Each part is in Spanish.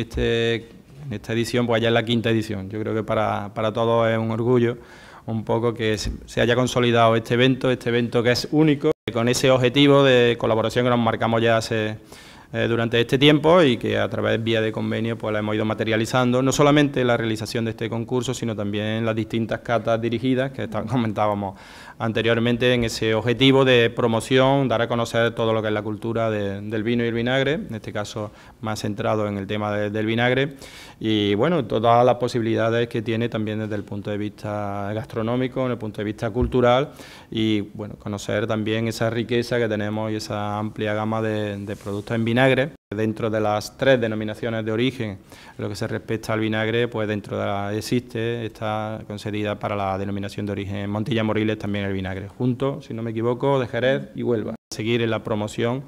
Este, esta edición, pues ya es la quinta edición. Yo creo que para, para todos es un orgullo un poco que se haya consolidado este evento, este evento que es único, con ese objetivo de colaboración que nos marcamos ya hace eh, durante este tiempo y que a través de vía de convenio pues la hemos ido materializando, no solamente la realización de este concurso, sino también las distintas catas dirigidas que comentábamos anteriormente en ese objetivo de promoción, dar a conocer todo lo que es la cultura del vino y el vinagre, en este caso más centrado en el tema del vinagre, y bueno, todas las posibilidades que tiene también desde el punto de vista gastronómico, en el punto de vista cultural, y bueno, conocer también esa riqueza que tenemos y esa amplia gama de productos en vinagre pues dentro de las tres denominaciones de origen, lo que se respecta al vinagre, pues dentro de la existe, está concedida para la denominación de origen Montilla Moriles también el vinagre, junto, si no me equivoco, de Jerez y Huelva. Seguir en la promoción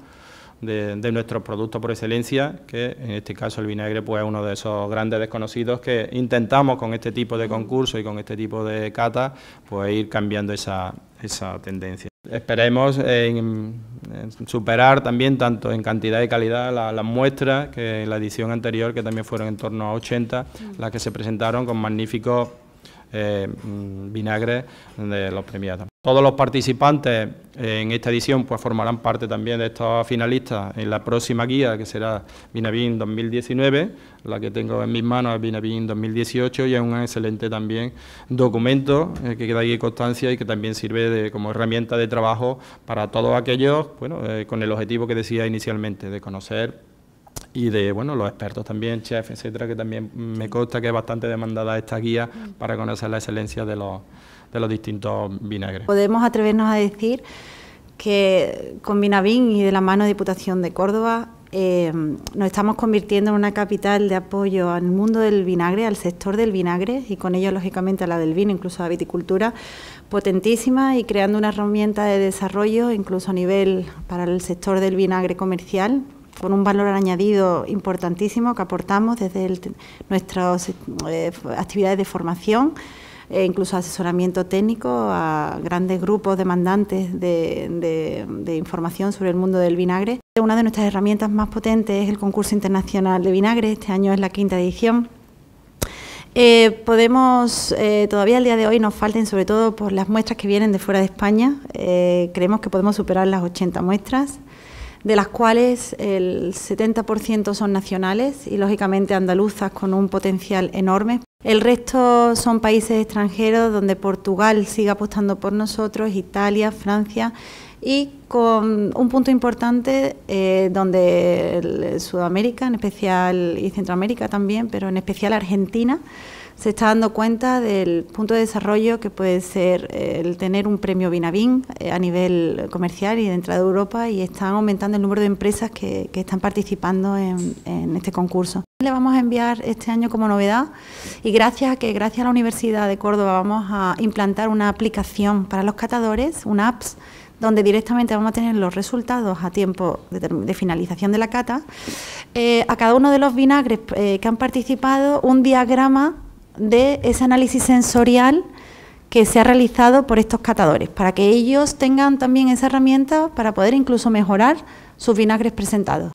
de, nuestros productos por excelencia, que en este caso el vinagre pues, es uno de esos grandes desconocidos que intentamos con este tipo de concurso y con este tipo de cata... pues, ir cambiando esa, esa tendencia. Esperemos en eh, superar también tanto en cantidad y calidad las muestras que en la edición anterior, que también fueron en torno a 80, mm. las que se presentaron con magníficos vinagre eh, mm, vinagres de los premiados. Todos los participantes eh, en esta edición pues, formarán parte también de estos finalistas en la próxima guía, que será Binavin 2019, la que tengo en mis manos es BINABIN 2018 y es un excelente también documento eh, que queda ahí constancia y que también sirve de, como herramienta de trabajo para todos aquellos, bueno, eh, con el objetivo que decía inicialmente, de conocer y de bueno los expertos también, chef, etcétera, que también me consta que es bastante demandada esta guía para conocer la excelencia de los de los distintos vinagres. Podemos atrevernos a decir que con Vinavín y de la mano de Diputación de Córdoba eh, nos estamos convirtiendo en una capital de apoyo al mundo del vinagre, al sector del vinagre y con ello, lógicamente, a la del vino, incluso a la viticultura, potentísima y creando una herramienta de desarrollo, incluso a nivel para el sector del vinagre comercial, con un valor añadido importantísimo que aportamos desde nuestras eh, actividades de formación e incluso asesoramiento técnico a grandes grupos demandantes de, información sobre el mundo del vinagre. Una de nuestras herramientas más potentes es el concurso internacional de vinagre, este año es la quinta edición. Eh, podemos, eh, todavía al día de hoy nos falten, sobre todo por las muestras que vienen de fuera de España, eh, creemos que podemos superar las 80 muestras, de las cuales el 70% son nacionales y lógicamente andaluzas con un potencial enorme. El resto son países extranjeros donde Portugal sigue apostando por nosotros, Italia, Francia y con un punto importante eh, donde Sudamérica, en especial y Centroamérica también, pero en especial Argentina, se está dando cuenta del punto de desarrollo que puede ser el tener un premio Binavín eh, a nivel comercial y de entrada de Europa y están aumentando el número de empresas que, están participando en, este concurso. Le vamos a enviar este año como novedad y gracias a que gracias a la Universidad de Córdoba vamos a implantar una aplicación para los catadores, una apps donde directamente vamos a tener los resultados a tiempo de, finalización de la cata, eh, a cada uno de los vinagres eh, que han participado un diagrama de ese análisis sensorial que se ha realizado por estos catadores, para que ellos tengan también esa herramienta para poder incluso mejorar sus vinagres presentados.